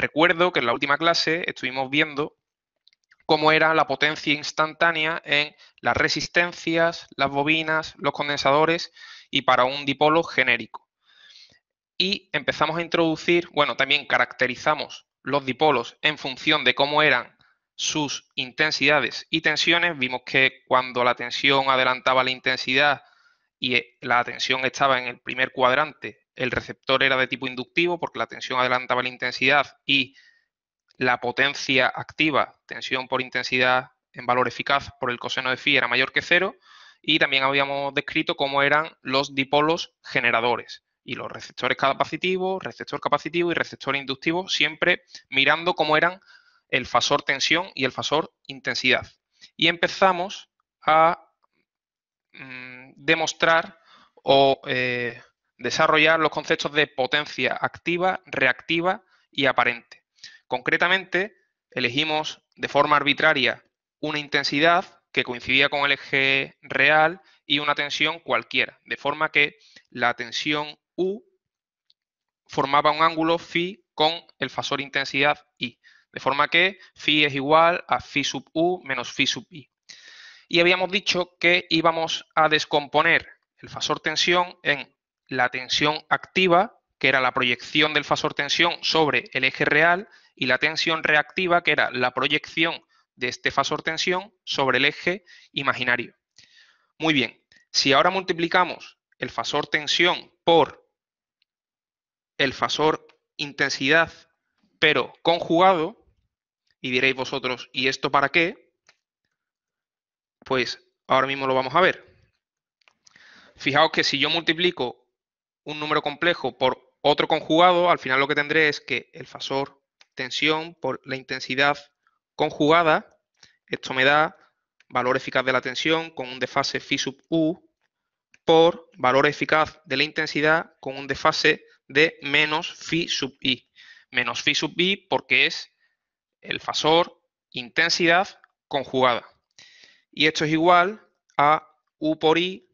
Recuerdo que en la última clase estuvimos viendo cómo era la potencia instantánea en las resistencias, las bobinas, los condensadores y para un dipolo genérico. Y empezamos a introducir, bueno, también caracterizamos los dipolos en función de cómo eran sus intensidades y tensiones. Vimos que cuando la tensión adelantaba la intensidad y la tensión estaba en el primer cuadrante, el receptor era de tipo inductivo porque la tensión adelantaba la intensidad y la potencia activa, tensión por intensidad en valor eficaz por el coseno de phi era mayor que cero y también habíamos descrito cómo eran los dipolos generadores y los receptores capacitivos, receptor capacitivo y receptor inductivo, siempre mirando cómo eran el fasor tensión y el fasor intensidad. Y empezamos a mm, demostrar o eh, desarrollar los conceptos de potencia activa, reactiva y aparente. Concretamente, elegimos de forma arbitraria una intensidad que coincidía con el eje real y una tensión cualquiera, de forma que la tensión U formaba un ángulo phi con el fasor intensidad I, de forma que phi es igual a phi sub U menos phi sub I. Y habíamos dicho que íbamos a descomponer el fasor tensión en la tensión activa, que era la proyección del fasor tensión sobre el eje real, y la tensión reactiva, que era la proyección de este fasor tensión sobre el eje imaginario. Muy bien, si ahora multiplicamos el fasor tensión por el fasor intensidad, pero conjugado, y diréis vosotros, ¿y esto para qué? Pues ahora mismo lo vamos a ver. Fijaos que si yo multiplico un número complejo por otro conjugado, al final lo que tendré es que el fasor tensión por la intensidad conjugada, esto me da valor eficaz de la tensión con un desfase phi sub u por valor eficaz de la intensidad con un desfase de menos phi sub i. Menos phi sub i porque es el fasor intensidad conjugada. Y esto es igual a u por i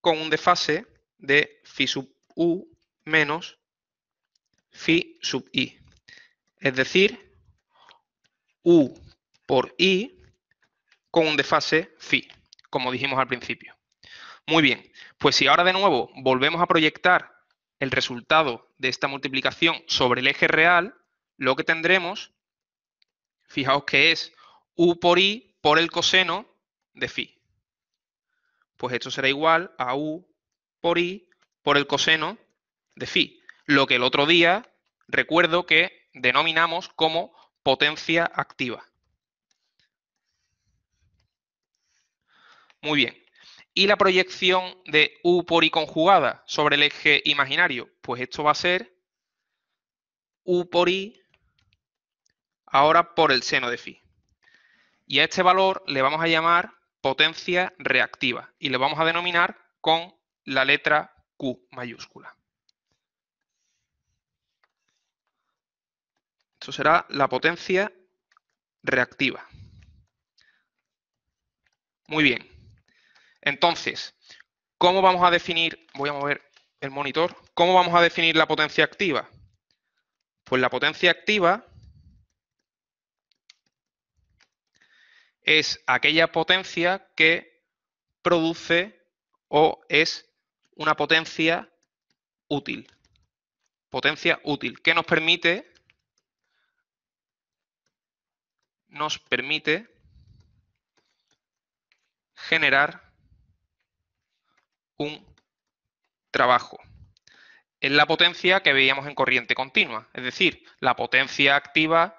con un desfase de phi sub u menos phi sub i. Es decir, u por i con un desfase phi, como dijimos al principio. Muy bien, pues si ahora de nuevo volvemos a proyectar el resultado de esta multiplicación sobre el eje real, lo que tendremos, fijaos que es u por i por el coseno de phi. Pues esto será igual a u por i por el coseno de phi, lo que el otro día recuerdo que denominamos como potencia activa. Muy bien. ¿Y la proyección de U por I conjugada sobre el eje imaginario? Pues esto va a ser U por I ahora por el seno de phi. Y a este valor le vamos a llamar potencia reactiva y le vamos a denominar con la letra Q mayúscula. Eso será la potencia reactiva. Muy bien. Entonces, ¿cómo vamos a definir? Voy a mover el monitor. ¿Cómo vamos a definir la potencia activa? Pues la potencia activa es aquella potencia que produce o es una potencia útil. Potencia útil, que nos permite, nos permite generar un trabajo. Es la potencia que veíamos en corriente continua, es decir, la potencia activa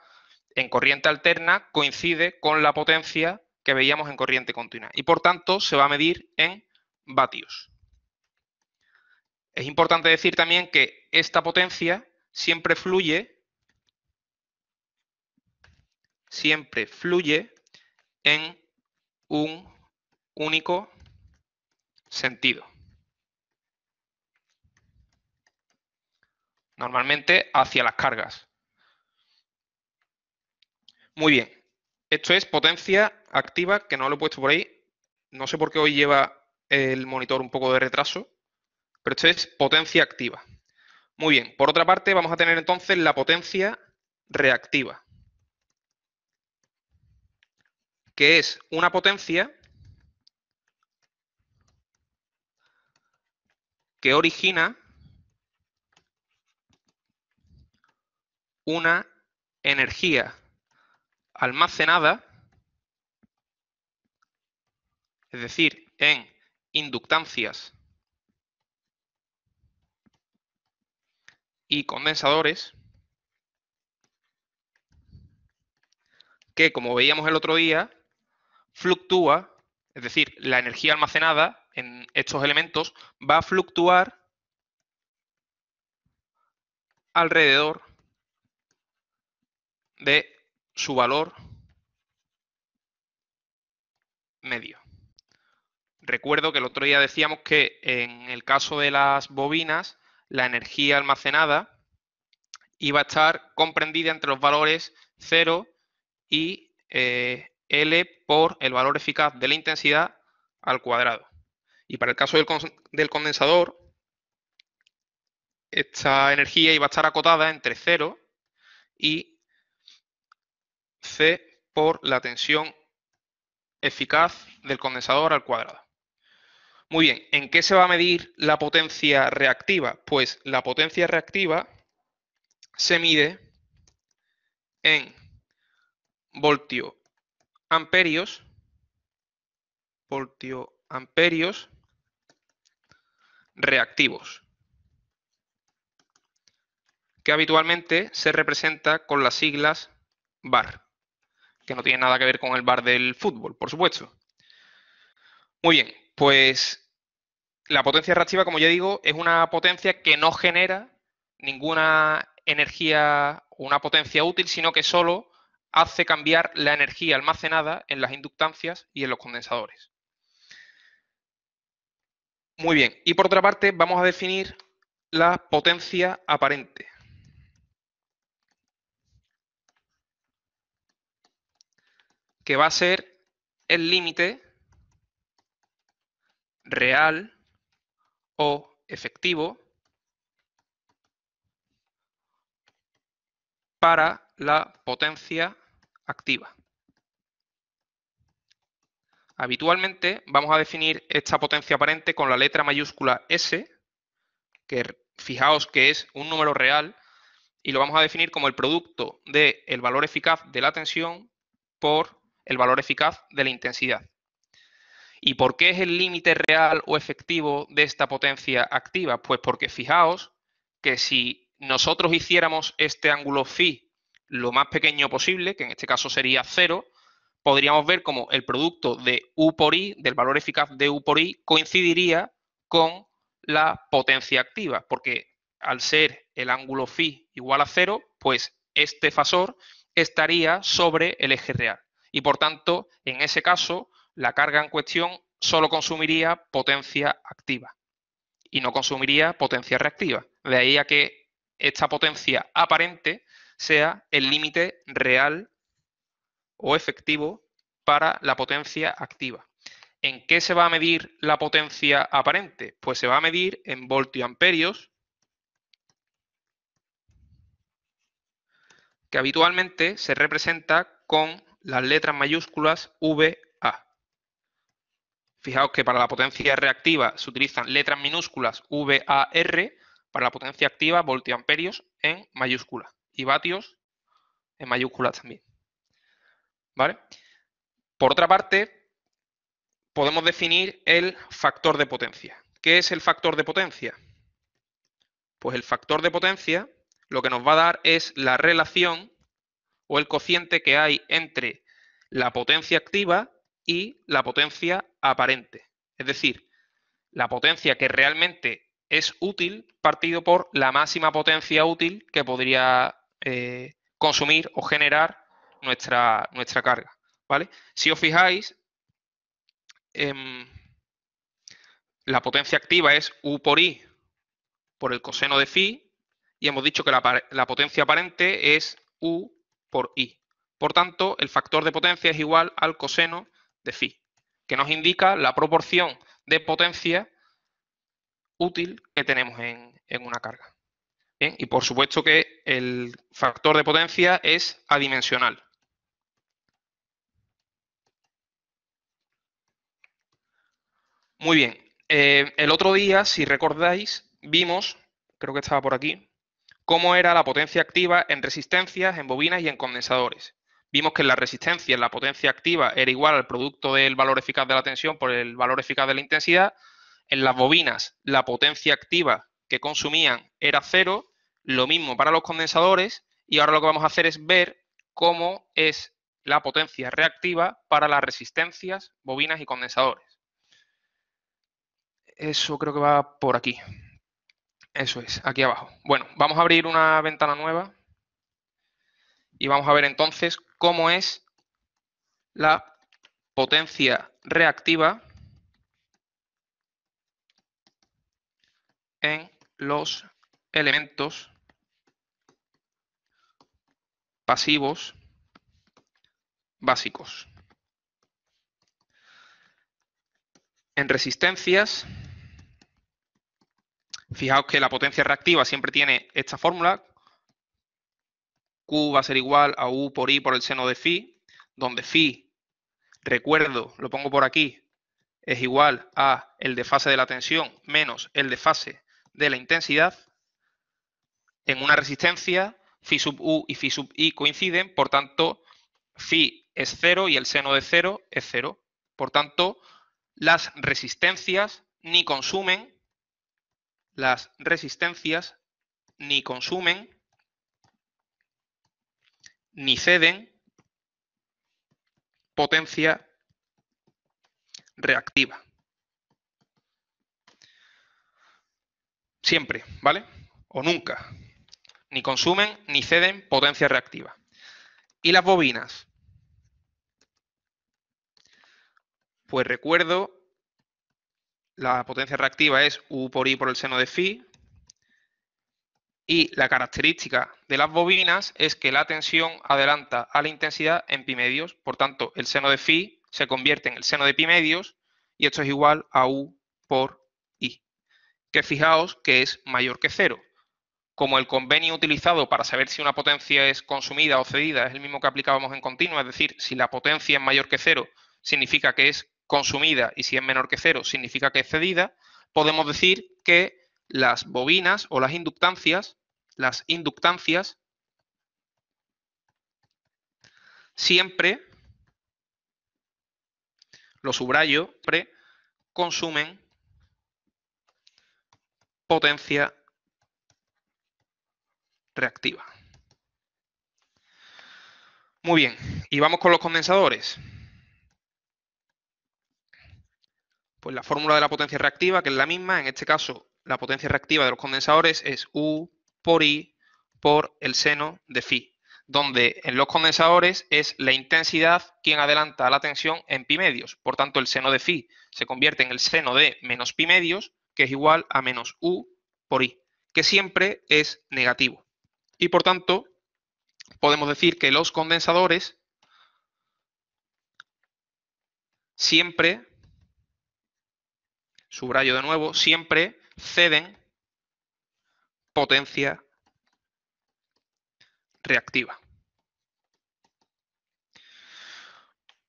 en corriente alterna coincide con la potencia que veíamos en corriente continua y por tanto se va a medir en vatios. Es importante decir también que esta potencia siempre fluye, siempre fluye en un único sentido. Normalmente hacia las cargas. Muy bien. Esto es potencia activa, que no lo he puesto por ahí. No sé por qué hoy lleva el monitor un poco de retraso. Pero esto es potencia activa. Muy bien, por otra parte vamos a tener entonces la potencia reactiva, que es una potencia que origina una energía almacenada, es decir, en inductancias y condensadores que, como veíamos el otro día, fluctúa, es decir, la energía almacenada en estos elementos va a fluctuar alrededor de su valor medio. Recuerdo que el otro día decíamos que en el caso de las bobinas, la energía almacenada iba a estar comprendida entre los valores 0 y eh, L por el valor eficaz de la intensidad al cuadrado. Y para el caso del, del condensador, esta energía iba a estar acotada entre 0 y C por la tensión eficaz del condensador al cuadrado. Muy bien, ¿en qué se va a medir la potencia reactiva? Pues la potencia reactiva se mide en voltio amperios, voltio amperios reactivos, que habitualmente se representa con las siglas bar, que no tiene nada que ver con el bar del fútbol, por supuesto. Muy bien, pues la potencia reactiva, como ya digo, es una potencia que no genera ninguna energía, una potencia útil, sino que solo hace cambiar la energía almacenada en las inductancias y en los condensadores. Muy bien, y por otra parte vamos a definir la potencia aparente. que va a ser el límite real o efectivo para la potencia activa. Habitualmente vamos a definir esta potencia aparente con la letra mayúscula S, que fijaos que es un número real, y lo vamos a definir como el producto del valor eficaz de la tensión por el valor eficaz de la intensidad. ¿Y por qué es el límite real o efectivo de esta potencia activa? Pues porque fijaos que si nosotros hiciéramos este ángulo phi lo más pequeño posible, que en este caso sería cero, podríamos ver como el producto de U por I, del valor eficaz de U por I, coincidiría con la potencia activa, porque al ser el ángulo phi igual a cero, pues este fasor estaría sobre el eje real. Y por tanto, en ese caso, la carga en cuestión solo consumiría potencia activa y no consumiría potencia reactiva. De ahí a que esta potencia aparente sea el límite real o efectivo para la potencia activa. ¿En qué se va a medir la potencia aparente? Pues se va a medir en amperios, que habitualmente se representa con las letras mayúsculas V Fijaos que para la potencia reactiva se utilizan letras minúsculas VAR, para la potencia activa voltiamperios en mayúscula y vatios en mayúscula también. ¿Vale? Por otra parte, podemos definir el factor de potencia. ¿Qué es el factor de potencia? Pues el factor de potencia lo que nos va a dar es la relación o el cociente que hay entre la potencia activa y la potencia aparente, es decir, la potencia que realmente es útil partido por la máxima potencia útil que podría eh, consumir o generar nuestra, nuestra carga. ¿vale? Si os fijáis, em, la potencia activa es U por I por el coseno de phi y hemos dicho que la, la potencia aparente es U por I. Por tanto, el factor de potencia es igual al coseno de phi, que nos indica la proporción de potencia útil que tenemos en, una carga. y por supuesto que el factor de potencia es adimensional. Muy bien, eh, el otro día, si recordáis, vimos, creo que estaba por aquí, cómo era la potencia activa en resistencias, en bobinas y en condensadores vimos que la resistencia en la potencia activa era igual al producto del valor eficaz de la tensión por el valor eficaz de la intensidad. En las bobinas, la potencia activa que consumían era cero, lo mismo para los condensadores, y ahora lo que vamos a hacer es ver cómo es la potencia reactiva para las resistencias, bobinas y condensadores. Eso creo que va por aquí. Eso es, aquí abajo. Bueno, vamos a abrir una ventana nueva. Y vamos a ver entonces cómo es la potencia reactiva en los elementos pasivos básicos. En resistencias, fijaos que la potencia reactiva siempre tiene esta fórmula, Q va a ser igual a U por I por el seno de phi, donde phi, recuerdo, lo pongo por aquí, es igual a el de fase de la tensión menos el de fase de la intensidad. En una resistencia, phi sub U y phi sub I coinciden, por tanto, phi es cero y el seno de cero es cero. Por tanto, las resistencias ni consumen, las resistencias ni consumen ni ceden potencia reactiva. Siempre, ¿vale? O nunca. Ni consumen ni ceden potencia reactiva. ¿Y las bobinas? Pues recuerdo, la potencia reactiva es U por I por el seno de phi, y la característica de las bobinas es que la tensión adelanta a la intensidad en pi medios, por tanto el seno de phi se convierte en el seno de pi medios y esto es igual a u por i, que fijaos que es mayor que cero. Como el convenio utilizado para saber si una potencia es consumida o cedida es el mismo que aplicábamos en continua, es decir, si la potencia es mayor que cero significa que es consumida y si es menor que cero significa que es cedida, podemos decir que las bobinas o las inductancias, las inductancias, siempre, los subrayo, pre consumen potencia reactiva. Muy bien, y vamos con los condensadores. Pues la fórmula de la potencia reactiva, que es la misma, en este caso la potencia reactiva de los condensadores es U por I por el seno de phi, donde en los condensadores es la intensidad quien adelanta la tensión en pi medios. Por tanto, el seno de phi se convierte en el seno de menos pi medios, que es igual a menos U por I, que siempre es negativo. Y por tanto, podemos decir que los condensadores siempre, subrayo de nuevo, siempre ceden potencia reactiva.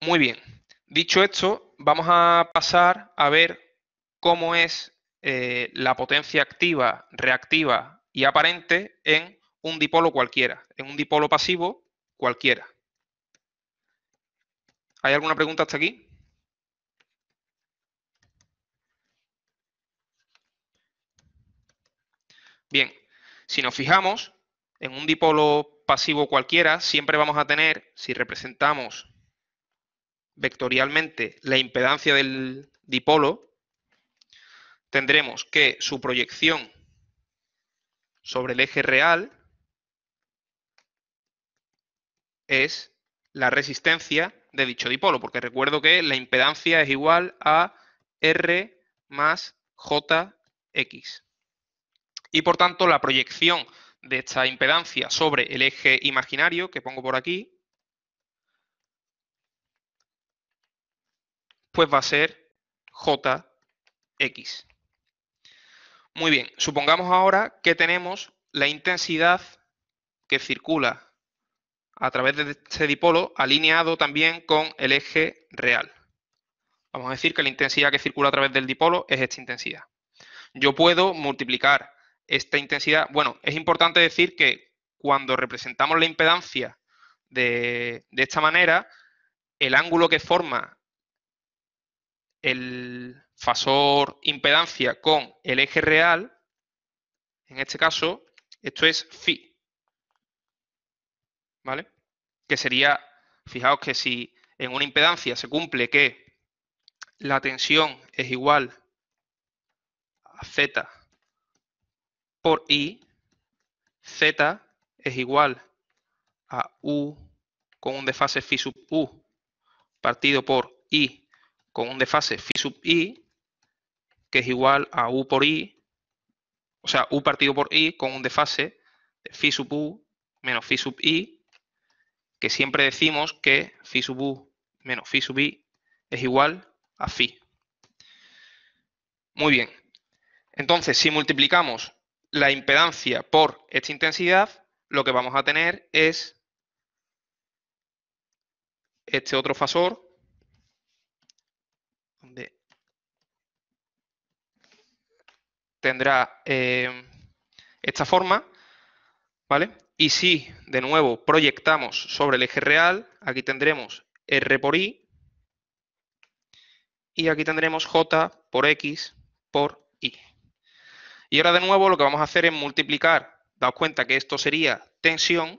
Muy bien, dicho esto, vamos a pasar a ver cómo es eh, la potencia activa, reactiva y aparente en un dipolo cualquiera, en un dipolo pasivo cualquiera. ¿Hay alguna pregunta hasta aquí? Bien, si nos fijamos en un dipolo pasivo cualquiera, siempre vamos a tener, si representamos vectorialmente la impedancia del dipolo, tendremos que su proyección sobre el eje real es la resistencia de dicho dipolo, porque recuerdo que la impedancia es igual a R más JX. Y por tanto, la proyección de esta impedancia sobre el eje imaginario que pongo por aquí, pues va a ser JX. Muy bien, supongamos ahora que tenemos la intensidad que circula a través de este dipolo alineado también con el eje real. Vamos a decir que la intensidad que circula a través del dipolo es esta intensidad. Yo puedo multiplicar esta intensidad, bueno, es importante decir que cuando representamos la impedancia de, esta manera, el ángulo que forma el fasor impedancia con el eje real, en este caso, esto es phi, ¿vale? Que sería, fijaos que si en una impedancia se cumple que la tensión es igual a Z por i, z es igual a u con un desfase phi sub u partido por i con un desfase phi sub i, que es igual a u por i, o sea, u partido por i con un desfase de phi sub u menos phi sub i, que siempre decimos que phi sub u menos phi sub i es igual a phi. Muy bien. Entonces, si multiplicamos la impedancia por esta intensidad, lo que vamos a tener es este otro fasor, donde tendrá eh, esta forma, ¿vale? Y si de nuevo proyectamos sobre el eje real, aquí tendremos R por I y aquí tendremos J por X por y ahora de nuevo lo que vamos a hacer es multiplicar, daos cuenta que esto sería tensión,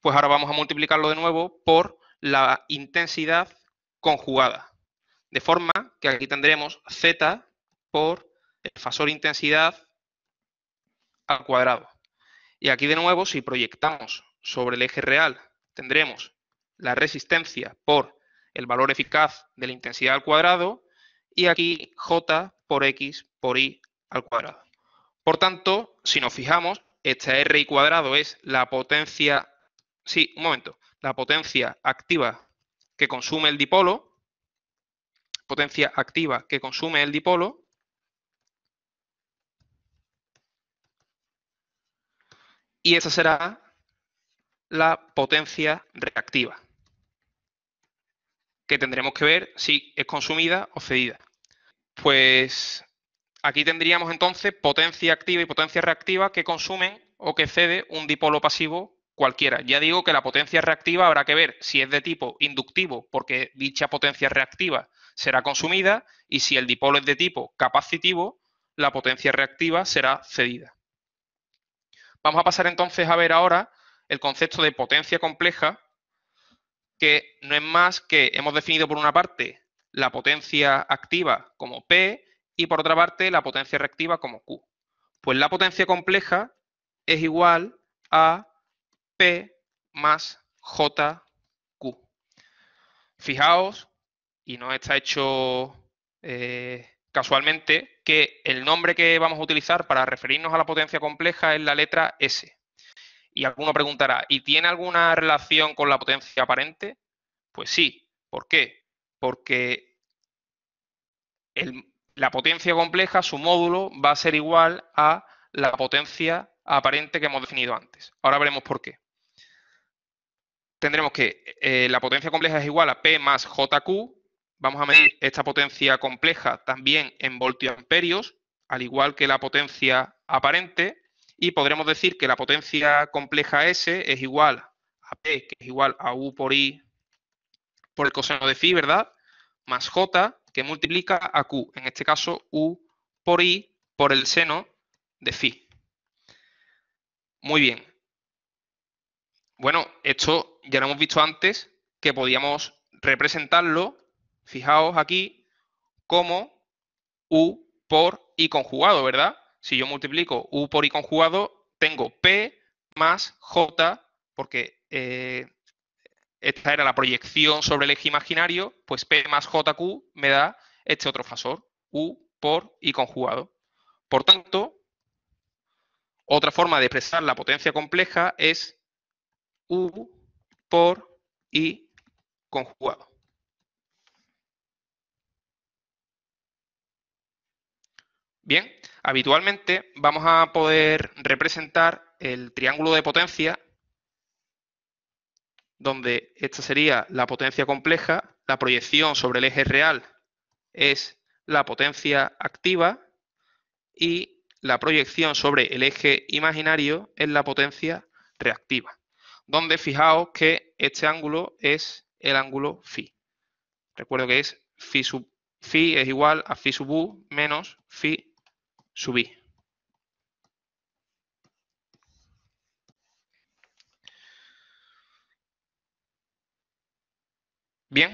pues ahora vamos a multiplicarlo de nuevo por la intensidad conjugada. De forma que aquí tendremos Z por el fasor intensidad al cuadrado. Y aquí de nuevo, si proyectamos sobre el eje real, tendremos la resistencia por el valor eficaz de la intensidad al cuadrado y aquí J por X por Y al cuadrado. Por tanto, si nos fijamos, esta R y cuadrado es la potencia, sí, un momento, la potencia activa que consume el dipolo, potencia activa que consume el dipolo, y esa será la potencia reactiva, que tendremos que ver si es consumida o cedida. Pues Aquí tendríamos entonces potencia activa y potencia reactiva que consumen o que cede un dipolo pasivo cualquiera. Ya digo que la potencia reactiva habrá que ver si es de tipo inductivo, porque dicha potencia reactiva será consumida, y si el dipolo es de tipo capacitivo, la potencia reactiva será cedida. Vamos a pasar entonces a ver ahora el concepto de potencia compleja, que no es más que hemos definido por una parte la potencia activa como P y por otra parte la potencia reactiva como Q. Pues la potencia compleja es igual a P más JQ. Fijaos, y no está hecho eh, casualmente, que el nombre que vamos a utilizar para referirnos a la potencia compleja es la letra S. Y alguno preguntará, ¿y tiene alguna relación con la potencia aparente? Pues sí. ¿Por qué? Porque el, la potencia compleja, su módulo, va a ser igual a la potencia aparente que hemos definido antes. Ahora veremos por qué. Tendremos que eh, la potencia compleja es igual a P más JQ. Vamos a medir esta potencia compleja también en voltioamperios, al igual que la potencia aparente. Y podremos decir que la potencia compleja S es igual a P, que es igual a U por I por el coseno de phi, ¿verdad? Más J, que multiplica a Q, en este caso U por I, por el seno de phi. Muy bien. Bueno, esto ya lo hemos visto antes, que podíamos representarlo, fijaos aquí, como U por I conjugado, ¿verdad? Si yo multiplico U por I conjugado, tengo P más J, porque eh, esta era la proyección sobre el eje imaginario, pues P más JQ me da este otro fasor, U por I conjugado. Por tanto, otra forma de expresar la potencia compleja es U por I conjugado. Bien, habitualmente vamos a poder representar el triángulo de potencia donde esta sería la potencia compleja, la proyección sobre el eje real es la potencia activa y la proyección sobre el eje imaginario es la potencia reactiva, donde fijaos que este ángulo es el ángulo phi. Recuerdo que es phi, sub, phi es igual a phi sub u menos phi sub i. ¿Bien?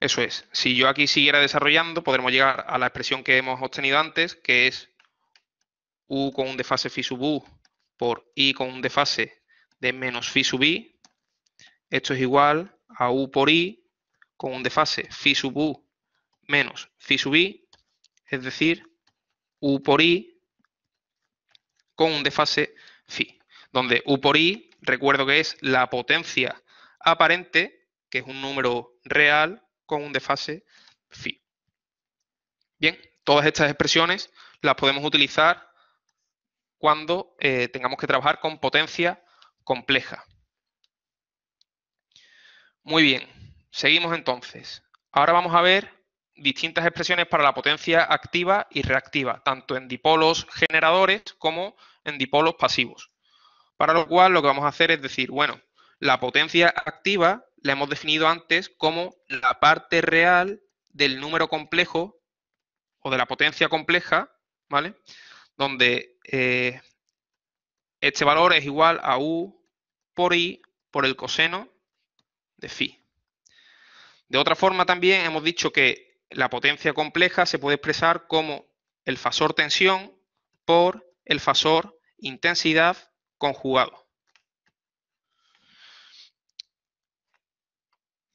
Eso es. Si yo aquí siguiera desarrollando, podremos llegar a la expresión que hemos obtenido antes, que es u con un desfase phi sub u por i con un desfase de menos phi sub i. Esto es igual a u por i con un desfase phi sub u menos phi sub i, es decir, u por i con un desfase phi, donde u por i recuerdo que es la potencia aparente, que es un número real con un desfase phi. Bien, todas estas expresiones las podemos utilizar cuando eh, tengamos que trabajar con potencia compleja. Muy bien, seguimos entonces. Ahora vamos a ver distintas expresiones para la potencia activa y reactiva, tanto en dipolos generadores como en dipolos pasivos. Para lo cual lo que vamos a hacer es decir, bueno, la potencia activa la hemos definido antes como la parte real del número complejo o de la potencia compleja, ¿vale? Donde eh, este valor es igual a U por I por el coseno de phi. De otra forma también hemos dicho que la potencia compleja se puede expresar como el fasor tensión por el fasor intensidad conjugado.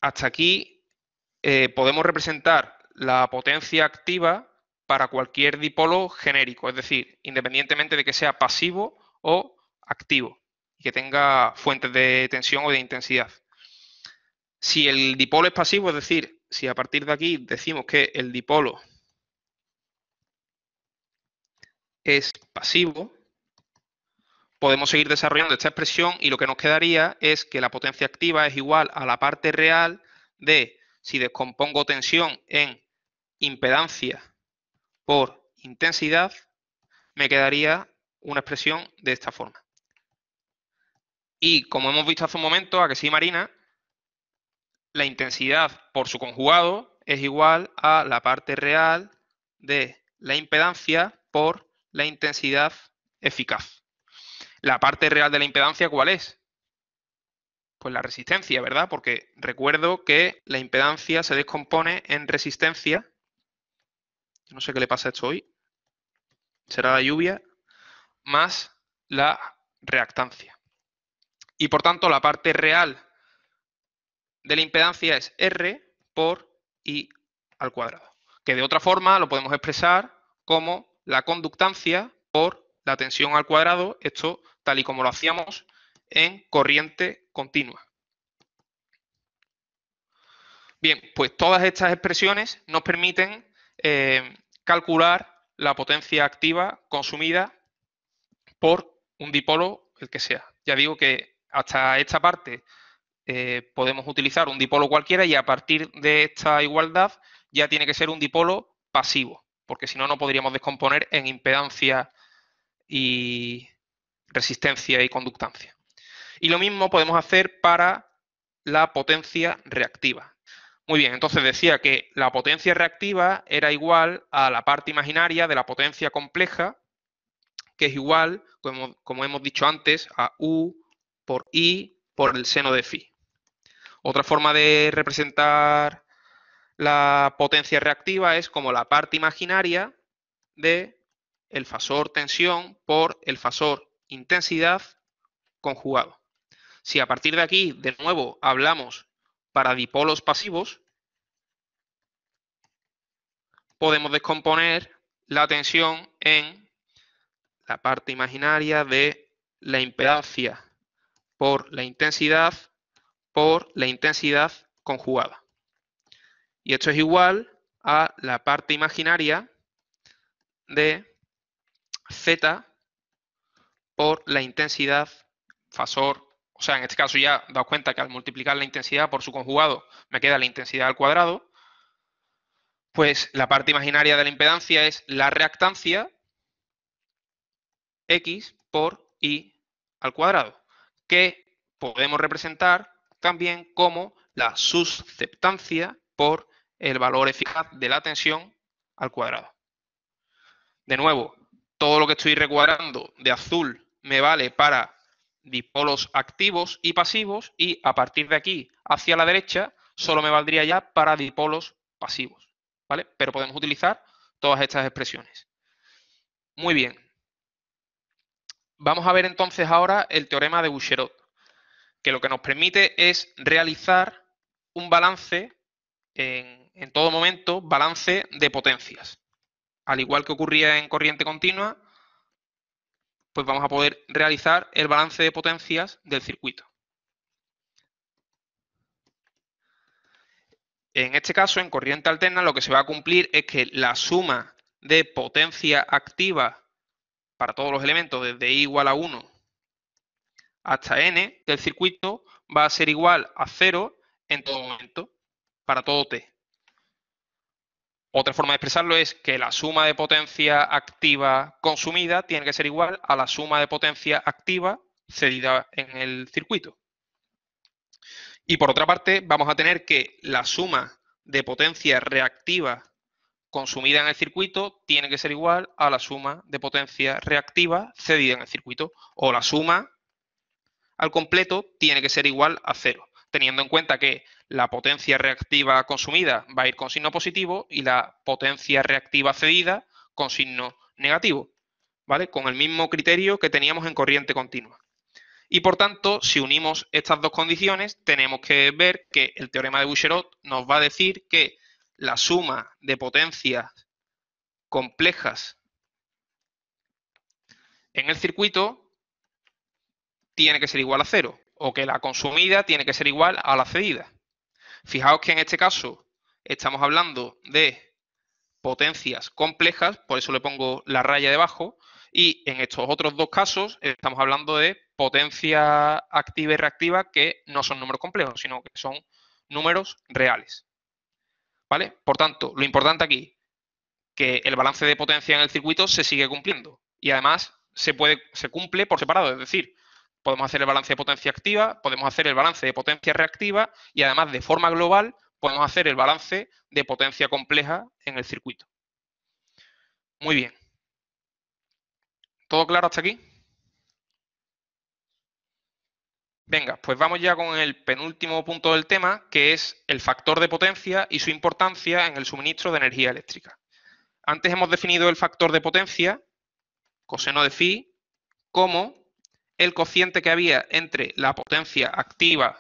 Hasta aquí eh, podemos representar la potencia activa para cualquier dipolo genérico, es decir, independientemente de que sea pasivo o activo y que tenga fuentes de tensión o de intensidad. Si el dipolo es pasivo, es decir, si a partir de aquí decimos que el dipolo es pasivo, podemos seguir desarrollando esta expresión y lo que nos quedaría es que la potencia activa es igual a la parte real de si descompongo tensión en impedancia por intensidad, me quedaría una expresión de esta forma. Y como hemos visto hace un momento, a que sí, Marina, la intensidad por su conjugado es igual a la parte real de la impedancia por la intensidad eficaz la parte real de la impedancia, ¿cuál es? Pues la resistencia, ¿verdad? Porque recuerdo que la impedancia se descompone en resistencia. No sé qué le pasa a esto hoy. Será la lluvia más la reactancia. Y por tanto, la parte real de la impedancia es R por I al cuadrado. Que de otra forma lo podemos expresar como la conductancia por la tensión al cuadrado, esto tal y como lo hacíamos en corriente continua. Bien, pues todas estas expresiones nos permiten eh, calcular la potencia activa consumida por un dipolo, el que sea. Ya digo que hasta esta parte eh, podemos utilizar un dipolo cualquiera y a partir de esta igualdad ya tiene que ser un dipolo pasivo, porque si no, no podríamos descomponer en impedancia y resistencia y conductancia. Y lo mismo podemos hacer para la potencia reactiva. Muy bien, entonces decía que la potencia reactiva era igual a la parte imaginaria de la potencia compleja, que es igual, como, como hemos dicho antes, a U por I por el seno de phi. Otra forma de representar la potencia reactiva es como la parte imaginaria de el fasor tensión por el fasor intensidad conjugado. Si a partir de aquí, de nuevo, hablamos para dipolos pasivos, podemos descomponer la tensión en la parte imaginaria de la impedancia por la intensidad por la intensidad conjugada. Y esto es igual a la parte imaginaria de Z por la intensidad fasor. O sea, en este caso ya daos cuenta que al multiplicar la intensidad por su conjugado me queda la intensidad al cuadrado. Pues la parte imaginaria de la impedancia es la reactancia X por Y al cuadrado, que podemos representar también como la susceptancia por el valor eficaz de la tensión al cuadrado. De nuevo, todo lo que estoy recuadrando de azul me vale para dipolos activos y pasivos y a partir de aquí hacia la derecha solo me valdría ya para dipolos pasivos, ¿vale? Pero podemos utilizar todas estas expresiones. Muy bien. Vamos a ver entonces ahora el teorema de Boucherot, que lo que nos permite es realizar un balance en todo momento, balance de potencias al igual que ocurría en corriente continua, pues vamos a poder realizar el balance de potencias del circuito. En este caso, en corriente alterna, lo que se va a cumplir es que la suma de potencia activa para todos los elementos, desde I igual a 1 hasta n del circuito, va a ser igual a 0 en todo momento, para todo t. Otra forma de expresarlo es que la suma de potencia activa consumida tiene que ser igual a la suma de potencia activa cedida en el circuito. Y por otra parte, vamos a tener que la suma de potencia reactiva consumida en el circuito tiene que ser igual a la suma de potencia reactiva cedida en el circuito, o la suma al completo tiene que ser igual a cero teniendo en cuenta que la potencia reactiva consumida va a ir con signo positivo y la potencia reactiva cedida con signo negativo, ¿vale? Con el mismo criterio que teníamos en corriente continua. Y por tanto, si unimos estas dos condiciones, tenemos que ver que el teorema de Boucherot nos va a decir que la suma de potencias complejas en el circuito tiene que ser igual a cero o que la consumida tiene que ser igual a la cedida. Fijaos que en este caso estamos hablando de potencias complejas, por eso le pongo la raya debajo, y en estos otros dos casos estamos hablando de potencia activa y reactiva que no son números complejos, sino que son números reales. ¿Vale? Por tanto, lo importante aquí, que el balance de potencia en el circuito se sigue cumpliendo y además se, puede, se cumple por separado, es decir, podemos hacer el balance de potencia activa, podemos hacer el balance de potencia reactiva y además de forma global podemos hacer el balance de potencia compleja en el circuito. Muy bien. ¿Todo claro hasta aquí? Venga, pues vamos ya con el penúltimo punto del tema, que es el factor de potencia y su importancia en el suministro de energía eléctrica. Antes hemos definido el factor de potencia, coseno de phi, como el cociente que había entre la potencia activa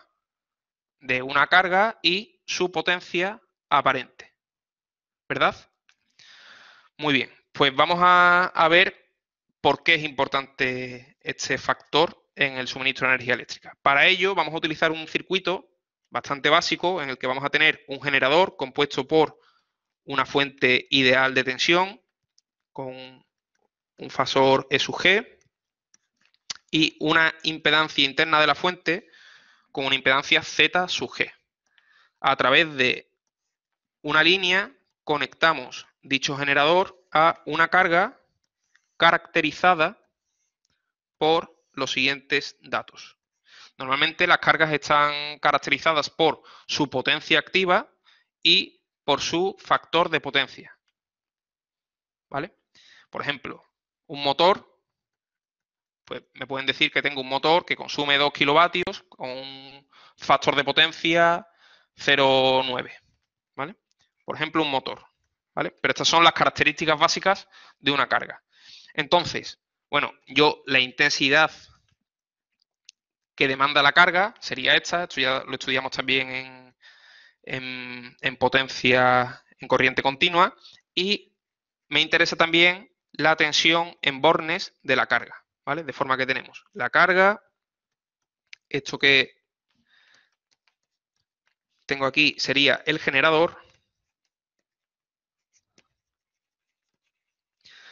de una carga y su potencia aparente. ¿Verdad? Muy bien, pues vamos a, ver por qué es importante este factor en el suministro de energía eléctrica. Para ello vamos a utilizar un circuito bastante básico en el que vamos a tener un generador compuesto por una fuente ideal de tensión con un fasor E y una impedancia interna de la fuente con una impedancia Z sub G. A través de una línea conectamos dicho generador a una carga caracterizada por los siguientes datos. Normalmente las cargas están caracterizadas por su potencia activa y por su factor de potencia. ¿Vale? Por ejemplo, un motor pues me pueden decir que tengo un motor que consume 2 kilovatios con un factor de potencia 0,9, ¿vale? Por ejemplo, un motor, ¿vale? Pero estas son las características básicas de una carga. Entonces, bueno, yo la intensidad que demanda la carga sería esta, esto ya lo estudiamos también en potencia en corriente continua, y me interesa también la tensión en bornes de la carga. De forma que tenemos la carga, esto que tengo aquí sería el generador,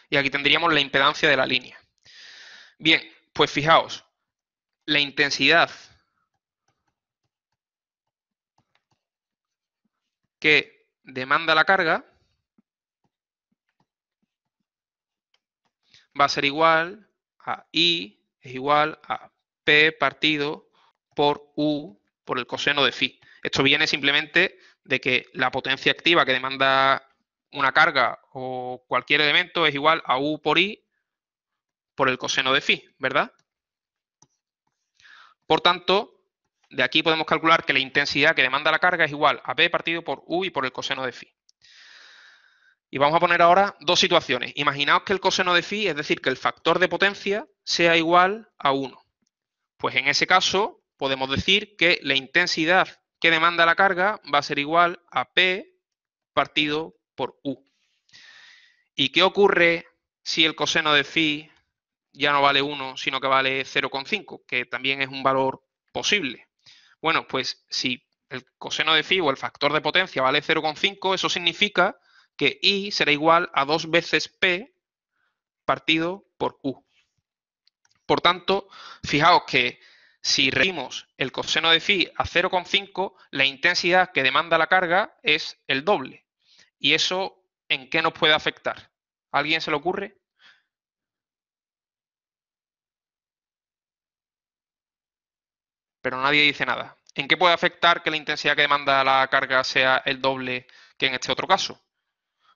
y aquí tendríamos la impedancia de la línea. Bien, pues fijaos, la intensidad que demanda la carga va a ser igual a I es igual a P partido por U por el coseno de phi. Esto viene simplemente de que la potencia activa que demanda una carga o cualquier elemento es igual a U por I por el coseno de phi, ¿verdad? Por tanto, de aquí podemos calcular que la intensidad que demanda la carga es igual a P partido por U y por el coseno de phi. Y vamos a poner ahora dos situaciones. Imaginaos que el coseno de phi, es decir, que el factor de potencia sea igual a 1. Pues en ese caso podemos decir que la intensidad que demanda la carga va a ser igual a P partido por U. ¿Y qué ocurre si el coseno de phi ya no vale 1, sino que vale 0,5, que también es un valor posible? Bueno, pues si el coseno de phi o el factor de potencia vale 0,5, eso significa que I será igual a dos veces P partido por U. Por tanto, fijaos que si reducimos el coseno de phi a 0,5, la intensidad que demanda la carga es el doble. ¿Y eso en qué nos puede afectar? ¿A ¿Alguien se le ocurre? Pero nadie dice nada. ¿En qué puede afectar que la intensidad que demanda la carga sea el doble que en este otro caso?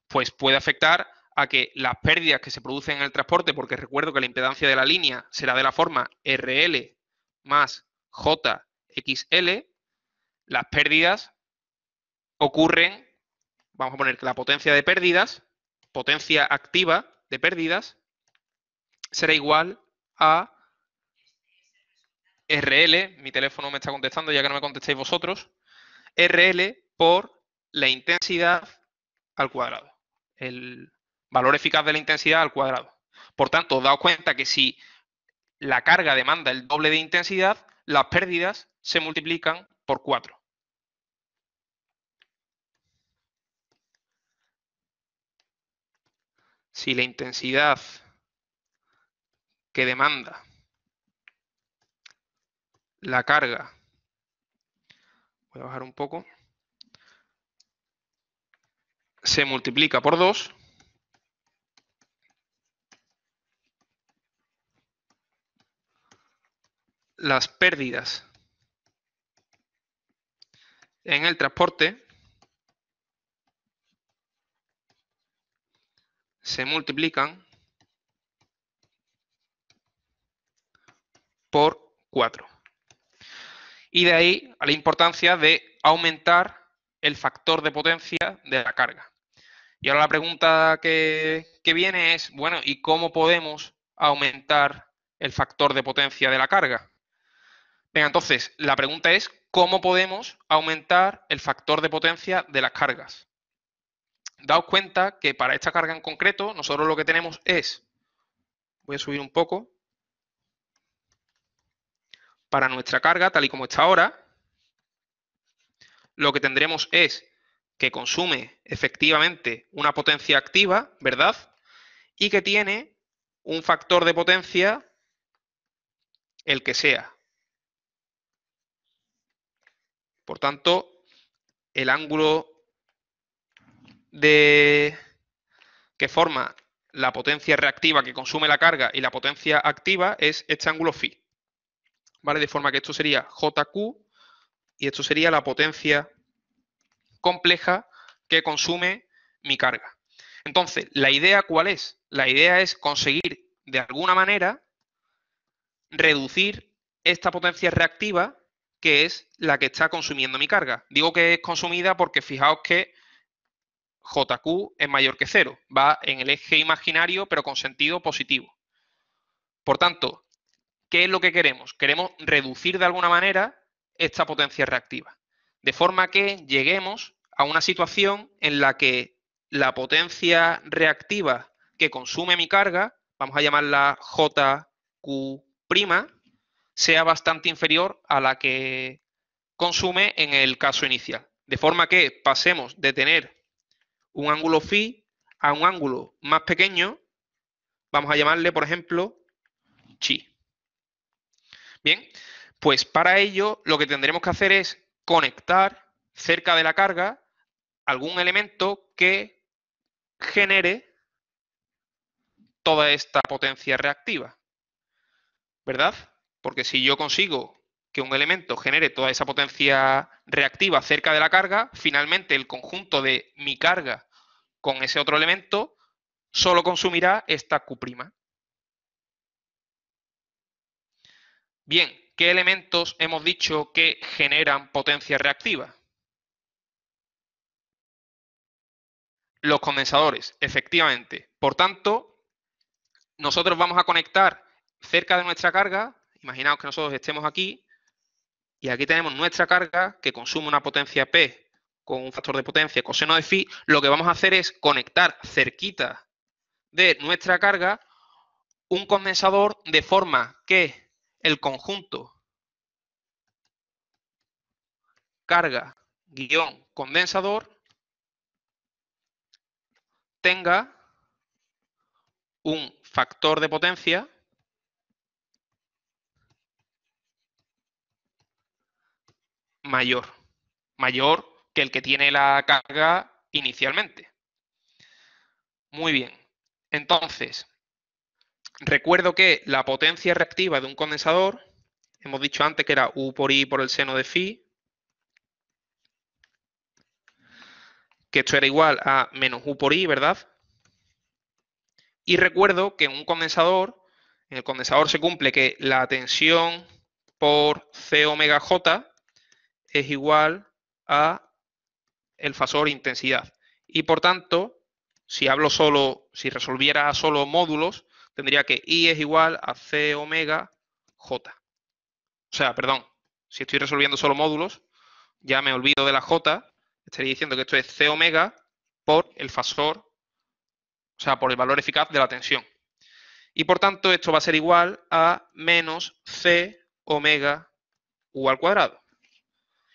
pues puede afectar a que las pérdidas que se producen en el transporte, porque recuerdo que la impedancia de la línea será de la forma RL más JXL, las pérdidas ocurren, vamos a poner que la potencia de pérdidas, potencia activa de pérdidas, será igual a RL, mi teléfono me está contestando ya que no me contestéis vosotros, RL por la intensidad al cuadrado el valor eficaz de la intensidad al cuadrado. Por tanto, daos cuenta que si la carga demanda el doble de intensidad, las pérdidas se multiplican por 4. Si la intensidad que demanda la carga, voy a bajar un poco, se multiplica por 2 las pérdidas en el transporte se multiplican por 4. Y de ahí a la importancia de aumentar el factor de potencia de la carga. Y ahora la pregunta que, viene es, bueno, ¿y cómo podemos aumentar el factor de potencia de la carga? Venga, entonces, la pregunta es, ¿cómo podemos aumentar el factor de potencia de las cargas? Daos cuenta que para esta carga en concreto, nosotros lo que tenemos es, voy a subir un poco, para nuestra carga, tal y como está ahora, lo que tendremos es que consume efectivamente una potencia activa, ¿verdad? Y que tiene un factor de potencia, el que sea. Por tanto, el ángulo de... que forma la potencia reactiva que consume la carga y la potencia activa es este ángulo phi. ¿Vale? De forma que esto sería JQ y esto sería la potencia compleja que consume mi carga. Entonces, ¿la idea cuál es? La idea es conseguir, de alguna manera, reducir esta potencia reactiva que es la que está consumiendo mi carga. Digo que es consumida porque fijaos que JQ es mayor que cero, va en el eje imaginario pero con sentido positivo. Por tanto, ¿qué es lo que queremos? Queremos reducir de alguna manera esta potencia reactiva, de forma que lleguemos a una situación en la que la potencia reactiva que consume mi carga, vamos a llamarla JQ', sea bastante inferior a la que consume en el caso inicial. De forma que pasemos de tener un ángulo phi a un ángulo más pequeño, vamos a llamarle, por ejemplo, chi. Bien, pues para ello lo que tendremos que hacer es conectar cerca de la carga algún elemento que genere toda esta potencia reactiva. ¿Verdad? Porque si yo consigo que un elemento genere toda esa potencia reactiva cerca de la carga, finalmente el conjunto de mi carga con ese otro elemento solo consumirá esta Q'. Bien, ¿qué elementos hemos dicho que generan potencia reactiva? Los condensadores, efectivamente. Por tanto, nosotros vamos a conectar cerca de nuestra carga. Imaginaos que nosotros estemos aquí y aquí tenemos nuestra carga que consume una potencia P con un factor de potencia coseno de phi. Lo que vamos a hacer es conectar cerquita de nuestra carga un condensador de forma que el conjunto carga guión condensador tenga un factor de potencia mayor, mayor que el que tiene la carga inicialmente. Muy bien, entonces, recuerdo que la potencia reactiva de un condensador, hemos dicho antes que era U por I por el seno de phi, que esto era igual a menos U por I, ¿verdad? Y recuerdo que en un condensador, en el condensador se cumple que la tensión por C omega J es igual a el fasor intensidad. Y por tanto, si hablo solo, si resolviera solo módulos, tendría que I es igual a C omega J. O sea, perdón, si estoy resolviendo solo módulos, ya me olvido de la J estaría diciendo que esto es C omega por el fasor, o sea, por el valor eficaz de la tensión. Y por tanto, esto va a ser igual a menos C omega U al cuadrado.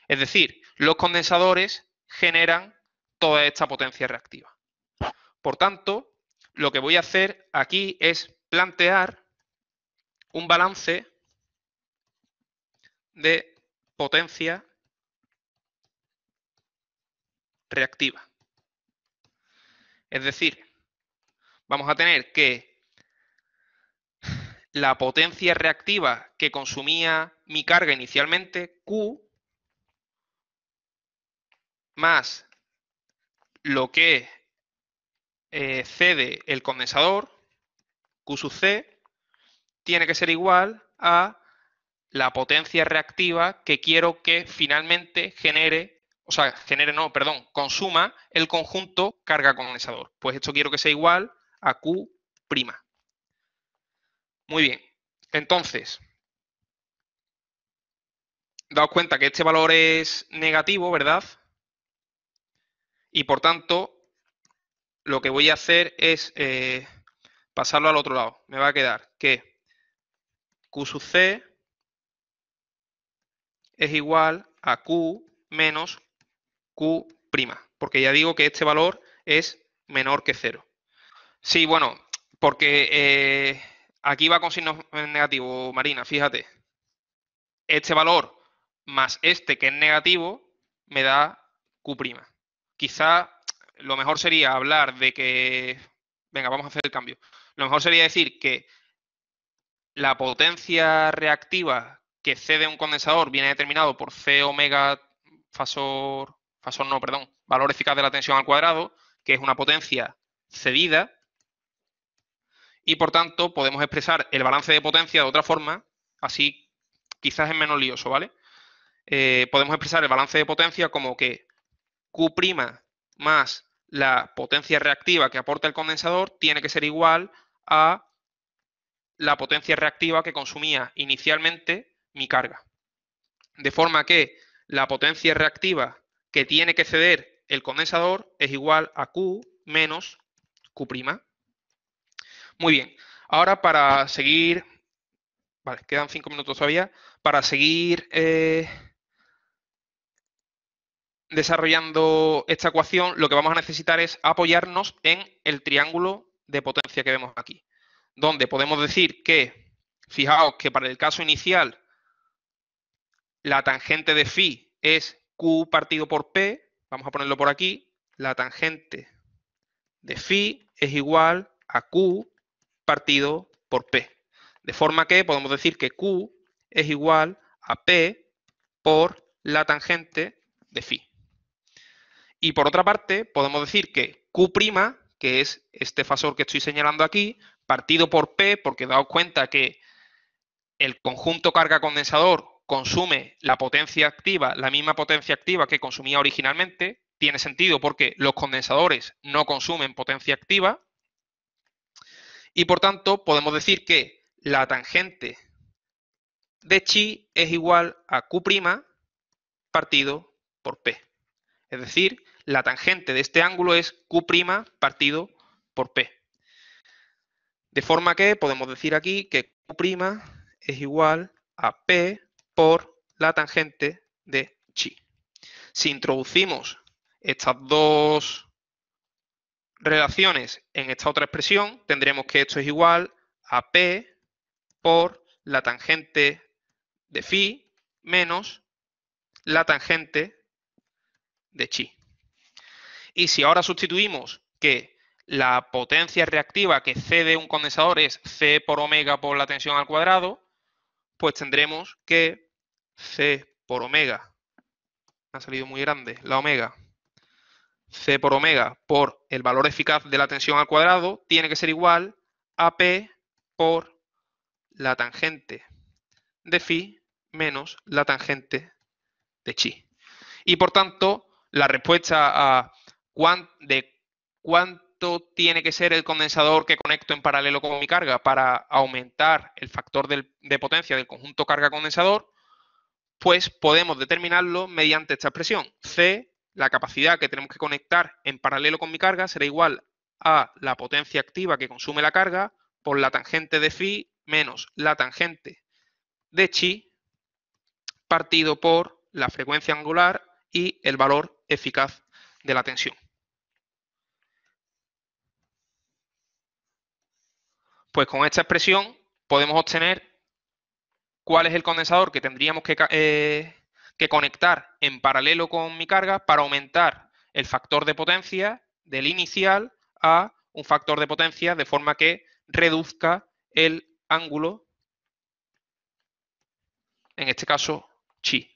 Es decir, los condensadores generan toda esta potencia reactiva. Por tanto, lo que voy a hacer aquí es plantear un balance de potencia reactiva. Es decir, vamos a tener que la potencia reactiva que consumía mi carga inicialmente, Q, más lo que eh, cede el condensador, Q sub C, tiene que ser igual a la potencia reactiva que quiero que finalmente genere o sea, genere, no, perdón, consuma el conjunto carga condensador. Pues esto quiero que sea igual a Q'. Muy bien, entonces, daos cuenta que este valor es negativo, ¿verdad? Y por tanto, lo que voy a hacer es eh, pasarlo al otro lado. Me va a quedar que Q sub C es igual a Q menos Q', porque ya digo que este valor es menor que cero. Sí, bueno, porque eh, aquí va con signo negativo, Marina, fíjate. Este valor más este que es negativo me da Q'. Quizá lo mejor sería hablar de que... Venga, vamos a hacer el cambio. Lo mejor sería decir que la potencia reactiva que cede un condensador viene determinado por C omega fasor no, perdón, valor eficaz de la tensión al cuadrado, que es una potencia cedida, y por tanto podemos expresar el balance de potencia de otra forma, así quizás es menos lioso, ¿vale? Eh, podemos expresar el balance de potencia como que Q' más la potencia reactiva que aporta el condensador tiene que ser igual a la potencia reactiva que consumía inicialmente mi carga. De forma que la potencia reactiva que tiene que ceder el condensador es igual a Q menos Q'. Muy bien, ahora para seguir, vale, quedan cinco minutos todavía, para seguir eh, desarrollando esta ecuación, lo que vamos a necesitar es apoyarnos en el triángulo de potencia que vemos aquí, donde podemos decir que, fijaos que para el caso inicial, la tangente de phi es Q partido por P, vamos a ponerlo por aquí, la tangente de phi es igual a Q partido por P. De forma que podemos decir que Q es igual a P por la tangente de phi. Y por otra parte, podemos decir que Q', que es este fasor que estoy señalando aquí, partido por P, porque dado cuenta que el conjunto carga condensador consume la potencia activa, la misma potencia activa que consumía originalmente. Tiene sentido porque los condensadores no consumen potencia activa. Y por tanto, podemos decir que la tangente de chi es igual a q' partido por p. Es decir, la tangente de este ángulo es q' partido por p. De forma que podemos decir aquí que q' es igual a p por la tangente de chi. Si introducimos estas dos relaciones en esta otra expresión, tendremos que esto es igual a P por la tangente de phi menos la tangente de chi. Y si ahora sustituimos que la potencia reactiva que cede un condensador es C por omega por la tensión al cuadrado, pues tendremos que C por omega, ha salido muy grande, la omega, C por omega por el valor eficaz de la tensión al cuadrado tiene que ser igual a P por la tangente de phi menos la tangente de chi. Y por tanto, la respuesta a cuán, de cuánto tiene que ser el condensador que conecto en paralelo con mi carga para aumentar el factor de potencia del conjunto carga-condensador, pues podemos determinarlo mediante esta expresión. C, la capacidad que tenemos que conectar en paralelo con mi carga, será igual a la potencia activa que consume la carga por la tangente de phi menos la tangente de chi partido por la frecuencia angular y el valor eficaz de la tensión. Pues con esta expresión podemos obtener cuál es el condensador que tendríamos eh, que, conectar en paralelo con mi carga para aumentar el factor de potencia del inicial a un factor de potencia de forma que reduzca el ángulo, en este caso, chi.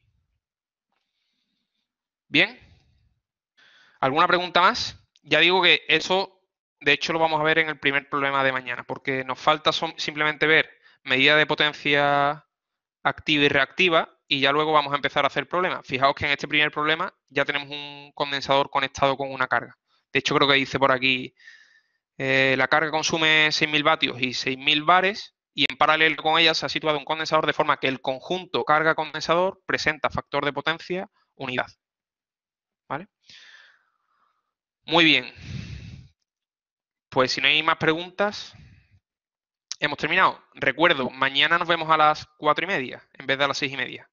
Bien. ¿Alguna pregunta más? Ya digo que eso de hecho, lo vamos a ver en el primer problema de mañana, porque nos falta simplemente ver medida de potencia activa y reactiva y ya luego vamos a empezar a hacer problemas. Fijaos que en este primer problema ya tenemos un condensador conectado con una carga. De hecho, creo que dice por aquí, eh, la carga consume 6.000 vatios y 6.000 bares y en paralelo con ella se ha situado un condensador de forma que el conjunto carga-condensador presenta factor de potencia unidad. ¿Vale? Muy bien. Pues si no hay más preguntas, hemos terminado. Recuerdo, mañana nos vemos a las cuatro y media en vez de a las seis y media.